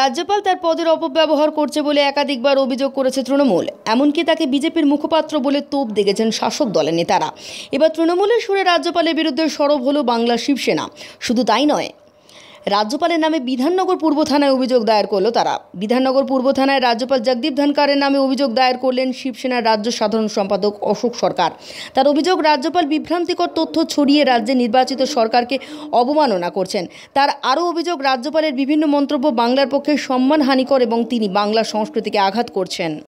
রাজ্যপাল তার পদের অপব্যবহার করছে বলে একাধিকবার অভিযোগ করেছে তৃণমূল এমনকি তাকে বিজেপির মুখপাত্র বলে তোপ দেখেছেন শাসক দলের নেতারা এবার তৃণমূলের সুরে রাজ্যপালের বিরুদ্ধে সরব হল বাংলা শিবসেনা শুধু তাই নয় রাজ্যপালের নামে বিধাননগর পূর্ব থানায় অভিযোগ দায়ের করলো তারা বিধাননগর পূর্ব থানায় রাজ্যপাল জগদীপ ধনকারের নামে অভিযোগ দায়ের করলেন শিবসেনার রাজ্য সাধারণ সম্পাদক অশোক সরকার তার অভিযোগ রাজ্যপাল বিভ্রান্তিকর তথ্য ছড়িয়ে রাজ্যে নির্বাচিত সরকারকে অবমাননা করছেন তার আরও অভিযোগ রাজ্যপালের বিভিন্ন মন্তব্য বাংলার পক্ষে সম্মানহানিকর এবং তিনি বাংলা সংস্কৃতিকে আঘাত করছেন